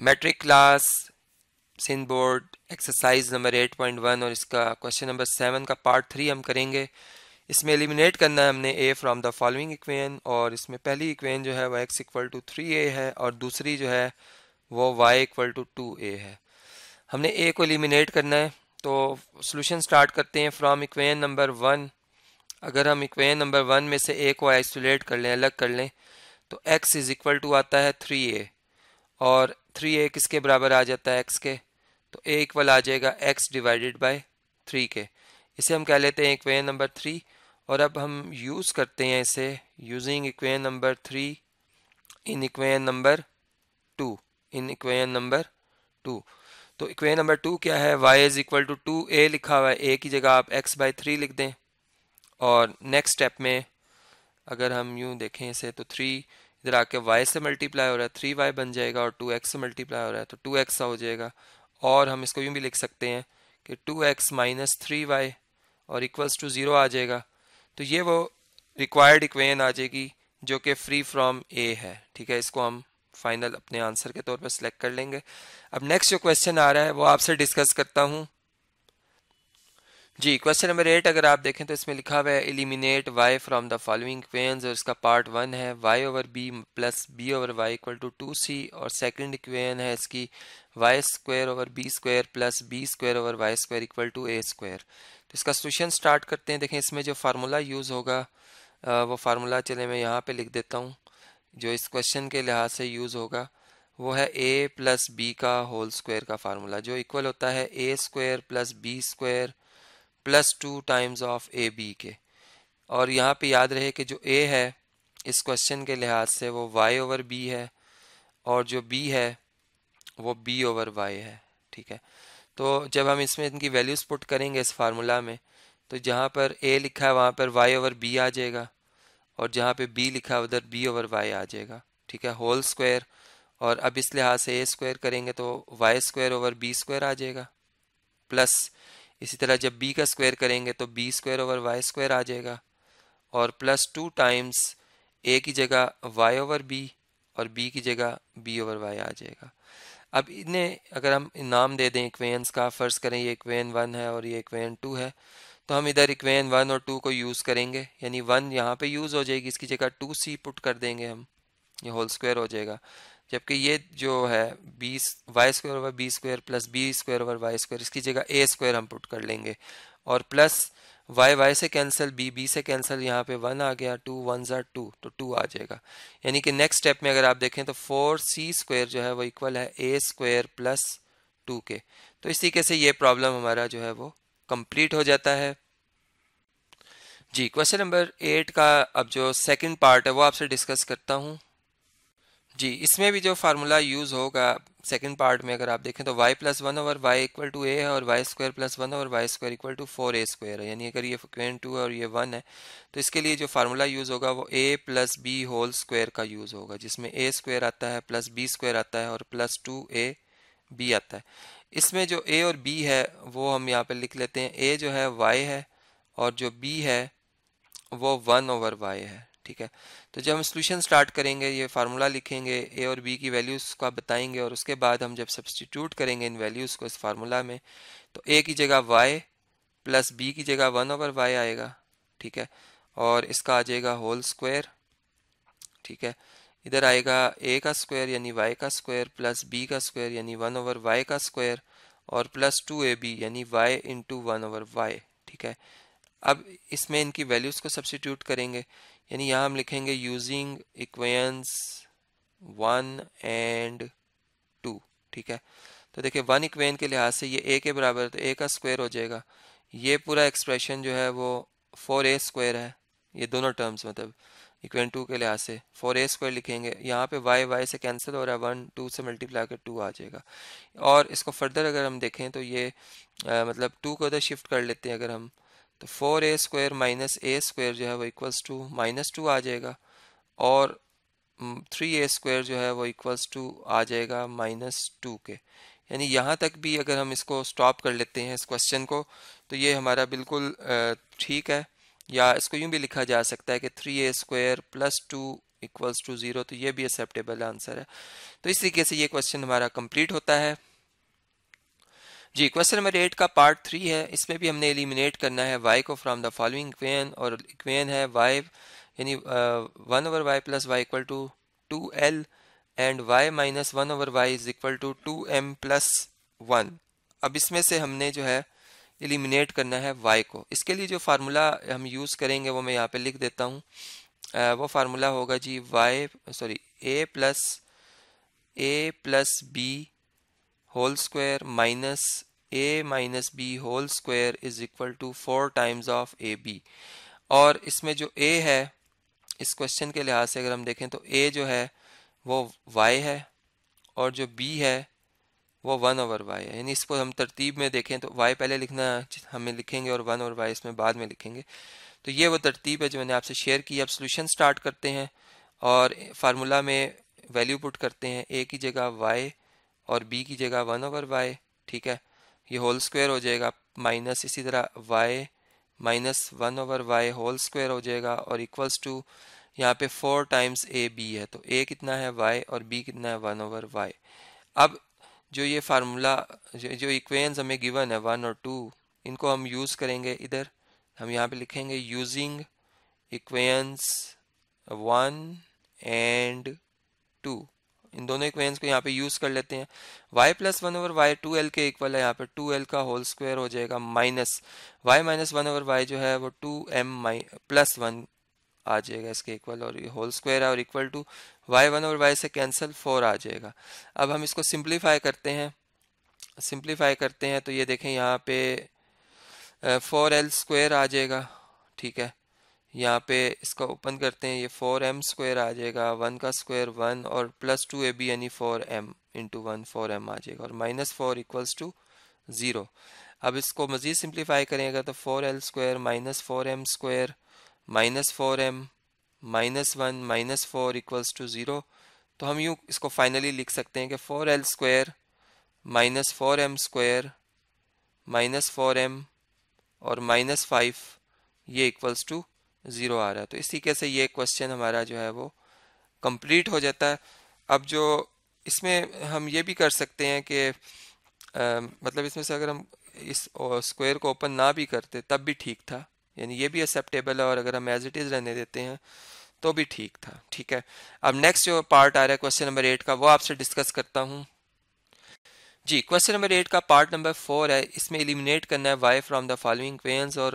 metric class Sindh board exercise number eight point one और इसका question number seven का part three हम करेंगे इसमें एलिमिनेट करना है हमने a from the following equation और इसमें पहली इक्वेन जो है वो x equal to three a है और दूसरी जो है वो y equal to two a है हमने ए को एलिमिनेट करना है तो सोल्यूशन स्टार्ट करते हैं फ्रॉम इक्वेन नंबर वन अगर हम इक्वेन नंबर वन में से ए को आइसोलेट कर लें अलग कर लें तो एक्स इज़ इक्वल टू आता है थ्री ए और थ्री ए किसके बराबर आ जाता है एक्स के तो ए इक्वल आ जाएगा एक्स डिवाइडेड बाय थ्री के इसे हम कह लेते हैं इक्वेन नंबर थ्री और अब हम यूज़ करते हैं इसे using equation number three in equation number two in equation number two तो इक्वेन नंबर टू क्या है y is equal to two a लिखा हुआ है ए की जगह आप एक्स बाई थ्री लिख दें और नेक्स्ट स्टेप में अगर हम यूँ देखें इसे तो थ्री इधर आके वाई से मल्टीप्लाई हो रहा है थ्री वाई बन जाएगा और टू एक्स से मल्टीप्लाई हो रहा है तो टू एक्स हो जाएगा और हम इसको यूँ भी लिख सकते हैं कि two x minus three y और इक्वल्स टू ज़ीरो आ जाएगा तो ये वो रिक्वायर्ड इक्वेन आ जाएगी जो कि फ्री फ्रॉम ए है ठीक है इसको हम फाइनल अपने आंसर के तौर पर सिलेक्ट कर लेंगे अब नेक्स्ट जो क्वेश्चन आ रहा है वो आपसे डिस्कस करता हूँ जी क्वेश्चन नंबर एट अगर आप देखें तो इसमें लिखा हुआ है eliminate y from the following equations और इसका पार्ट वन है y over b plus b over y equal to two c और सेकंड इक्वेशन है इसकी y square over b square plus b square over y square equal to a square तो इसका solution start करते हैं देखें इसमें जो फार्मूला यूज़ होगा वो फार्मूला चले मैं यहाँ पर लिख देता हूँ जो इस क्वेश्चन के लिहाज से यूज़ होगा वो है ए प्लस बी का होल स्क्वायर का फार्मूला जो इक्वल होता है a square plus b square plus two times of a b के और यहाँ पे याद रहे कि जो ए है इस क्वेश्चन के लिहाज से वो वाई ओवर बी है और जो बी है वो बी ओवर वाई है ठीक है तो जब हम इसमें इनकी वैल्यूज़ पुट करेंगे इस फार्मूला में तो जहाँ पर ए लिखा है वहाँ पर वाई ओवर बी आ जाएगा और जहाँ पे बी लिखा है उधर बी ओवर वाई आ जाएगा ठीक है होल स्क्वायर और अब इस लिहाज से ए स्क्वायर करेंगे तो y square over b square आ जाएगा प्लस इसी तरह जब बी का स्क्वायर करेंगे तो b square over y square आ जाएगा और प्लस टू टाइम्स ए की जगह वाई ओवर बी और बी की जगह बी ओवर वाई आ जाएगा अब इन्हें अगर हम नाम दे दें इक्वेंस का फ़र्ज़ करें ये इक्वेन वन है और ये इक्वेन टू है तो हम इधर इक्वेन वन और टू को यूज़ करेंगे यानी वन यहाँ पे यूज़ हो जाएगी इसकी जगह टू सी पुट कर देंगे हम ये होल स्क्वायर हो जाएगा जबकि ये जो है बीस y square over b square plus b square over y square इसकी जगह ए स्क्वायर हम पुट कर लेंगे और प्लस वाई वाई से कैंसिल बी बी से कैंसिल यहाँ पे वन आ गया टू वन ज़ार टू तो टू आ जाएगा यानी कि नेक्स्ट स्टेप में अगर आप देखें तो फोर सी स्क्वायर जो है वो इक्वल है ए स्क्वायर प्लस टू के तो इस तरीके से ये प्रॉब्लम हमारा जो है वो कंप्लीट हो जाता है जी क्वेश्चन नंबर एट का अब जो सेकेंड पार्ट है वो आपसे डिस्कस करता हूँ जी इसमें भी जो फार्मूला यूज़ होगा सेकंड पार्ट में अगर आप देखें तो y plus one over y equal to a है और y square plus one over y square equal to four a square है यानी अगर ये क्वेंट टू है और ये वन है तो इसके लिए जो फार्मूला यूज़ होगा वो a plus b whole square का यूज़ होगा जिसमें ए स्क्वायर आता है प्लस बी स्क्वायर आता है और प्लस टू ए बी आता है इसमें जो ए और बी है वो हम यहाँ पर लिख लेते हैं ए जो है वाई है और जो बी है वो वन ओवर वाई है ठीक है तो जब हम सोल्यूशन स्टार्ट करेंगे ये फार्मूला लिखेंगे ए और बी की वैल्यूज़ का बताएंगे और उसके बाद हम जब सब्सटीट्यूट करेंगे इन वैल्यूज़ को इस फार्मूला में तो ए की जगह वाई प्लस बी की जगह वन ओवर वाई आएगा ठीक है और इसका आ जाएगा होल स्क्वायर ठीक है इधर आएगा ए का स्क्वायर यानी वाई का स्क्वायर प्लस बी का स्क्वायर यानी वन ओवर वाई का स्क्वायर और प्लस टू ए बी यानी y into one over y ठीक है अब इसमें इनकी वैल्यूज़ को सब्सिट्यूट करेंगे यानी यहाँ हम लिखेंगे using equations one and two ठीक है तो देखिए वन इक्वेन के लिहाज से ये ए के बराबर तो ए का स्क्वायर हो जाएगा ये पूरा एक्सप्रेशन जो है वो फोर ए स्क्वायर है ये दोनों टर्म्स मतलब इक्वेन टू के लिहाज से फोर ए स्क्वायर लिखेंगे यहाँ पे वाई वाई से कैंसिल हो रहा है वन टू से मल्टीप्लाई कर टू आ जाएगा और इसको फर्दर अगर हम देखें तो ये आ, मतलब टू को उधर शिफ्ट कर लेते हैं अगर हम तो four a square minus a square जो है वो इक्वल्स टू माइनस टू आ जाएगा और थ्री ए स्क्वायर जो है वो इक्वल्स टू आ जाएगा माइनस टू के यानी यहाँ तक भी अगर हम इसको स्टॉप कर लेते हैं इस क्वेश्चन को तो ये हमारा बिल्कुल ठीक है या इसको यूँ भी लिखा जा सकता है कि three a square plus two equals to zero तो ये भी एक्सेप्टेबल आंसर है तो इस तरीके से ये क्वेश्चन हमारा कंप्लीट होता है जी क्वेश्चन नंबर एट का पार्ट थ्री है इसमें भी हमने एलिमिनेट करना है वाई को फ्रॉम द फॉलोइंग इक्वेन और इक्वेन है वाई यानी one over y plus y equal to two l and y minus one over y is equal to two m plus one अब इसमें से हमने जो है एलिमिनेट करना है वाई को इसके लिए जो फार्मूला हम यूज़ करेंगे वो मैं यहाँ पे लिख देता हूँ वो फार्मूला होगा जी y sorry a plus a plus b whole square minus a minus b whole square is equal to four times of a b और इसमें जो ए है इस क्वेश्चन के लिहाज से अगर हम देखें तो ए जो है वो वाई है और जो बी है वो वन ओवर वाई है यानी इसको हम तरतीब में देखें तो वाई पहले लिखना हमें लिखेंगे और वन ओवर वाई इसमें बाद में लिखेंगे तो ये वो तरतीब है जो मैंने आपसे शेयर की अब सोल्यूशन स्टार्ट करते हैं और फार्मूला में वैल्यू पुट करते हैं ए की जगह वाई और बी की जगह वन ओवर वाई ठीक है ये होल स्क्वायर हो जाएगा माइनस इसी तरह y minus one over y whole square हो जाएगा और इक्वल्स टू यहाँ पे फोर टाइम्स ए बी है तो ए कितना है वाई और बी कितना है वन ओवर वाई अब जो ये फार्मूला जो इक्वेंस हमें गिवन है वन और टू इनको हम यूज़ करेंगे इधर हम यहाँ पे लिखेंगे using equations one and two इन दोनों इक्वेंस को यहाँ पे यूज कर लेते हैं y plus one over y two l के इक्वल है यहाँ पे टू एल का होल स्क्वायर हो जाएगा minus y minus one over y जो है वो टू एम प्लस वन आ जाएगा इसके इक्वल और ये होल स्क्वायर है और इक्वल टू वाई वन और वाई से कैंसिल फोर आ जाएगा अब हम इसको सिंप्लीफाई करते हैं सिंप्लीफाई करते हैं तो ये देखें यहाँ पे फोर एल स्क्वायर आ जाएगा ठीक है यहाँ पे इसका ओपन करते हैं ये फोर एम स्क्वायर आ जाएगा वन का स्क्वायर वन और प्लस टू ए बी यानी four m into one four m आ जाएगा और minus four equals to zero अब इसको मज़ीद सिंप्लीफाई करेंगे तो four l square minus four m square minus four m minus one minus four equals to zero तो हम यूँ इसको फाइनली लिख सकते हैं कि four l square minus four m square minus four m और माइनस फाइव ये इक्वल्स टू ज़ीरो आ रहा है तो इस तरीके से ये क्वेश्चन हमारा जो है वो कंप्लीट हो जाता है अब जो इसमें हम ये भी कर सकते हैं कि मतलब इसमें से अगर हम इस स्क्वायर को ओपन ना भी करते तब भी ठीक था यानी ये भी एक्सेप्टेबल है और अगर हम एज इट इज़ रहने देते हैं तो भी ठीक था ठीक है अब नेक्स्ट जो पार्ट आ रहा है क्वेश्चन नंबर एट का वो आपसे डिस्कस करता हूँ जी क्वेश्चन नंबर एट का पार्ट नंबर फोर है इसमें एलिमिनेट करना है y from the following equations और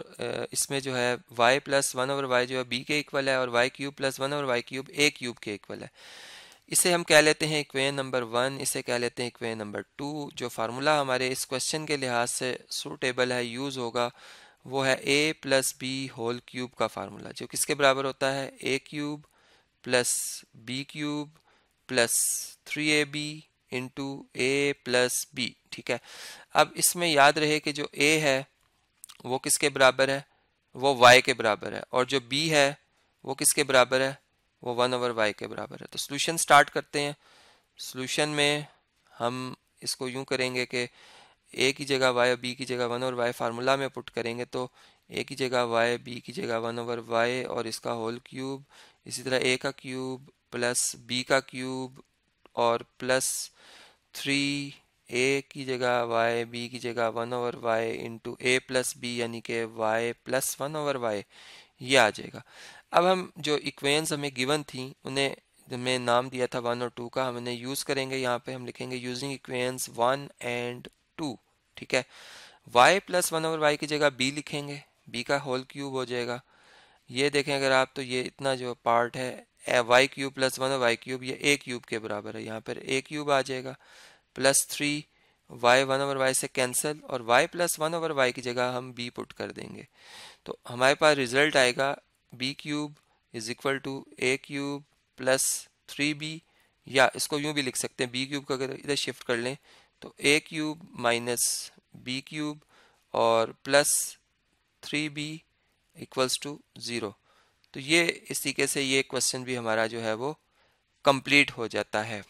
इसमें जो है y plus one over y जो है बी के इक्वल है और y cube plus one over y cube a cube के इक्वल है इसे हम कह लेते हैं इक्वेन नंबर वन इसे कह लेते हैं क्वेन नंबर टू जो फार्मूला हमारे इस क्वेश्चन के लिहाज से सूटेबल है यूज़ होगा वो है a plus b whole cube का फार्मूला जो किसके बराबर होता है a cube plus b cube plus three a b into a plus b ठीक है अब इसमें याद रहे कि जो ए है वो किसके बराबर है वो वाई के बराबर है और जो बी है वो किसके बराबर है वो वन ओवर वाई के बराबर है तो सोल्यूशन स्टार्ट करते हैं सोल्यूशन में हम इसको यूं करेंगे कि ए की जगह वाई और बी की जगह वन ओवर वाई फार्मूला में पुट करेंगे तो ए की जगह वाई बी की जगह वन ओवर वाई और इसका होल क्यूब इसी तरह ए का क्यूब प्लस बी का क्यूब और प्लस थ्री ए की जगह वाई बी की जगह one over y into a plus b यानी कि y plus one over y ये आ जाएगा अब हम जो इक्वेंस हमें गिवन थी उन्हें हमें नाम दिया था वन और टू का हम इन्हें यूज़ करेंगे यहाँ पे हम लिखेंगे using equations one and two ठीक है y plus one over y की जगह बी लिखेंगे बी का होल क्यूब हो जाएगा ये देखें अगर आप तो ये इतना जो पार्ट है वाई क्यूब प्लस वन और वाई क्यूब ये ए क्यूब के बराबर है यहाँ पर ए क्यूब आ जाएगा plus three y one over y से कैंसिल और y plus one over y की जगह हम बी पुट कर देंगे तो हमारे पास रिजल्ट आएगा b cube is equal to a cube plus three b या इसको यूं भी लिख सकते हैं बी क्यूब का अगर इधर शिफ्ट कर लें तो a cube minus b cube और plus three b equals to zero तो ये इस तरीके से ये क्वेश्चन भी हमारा जो है वो कंप्लीट हो जाता है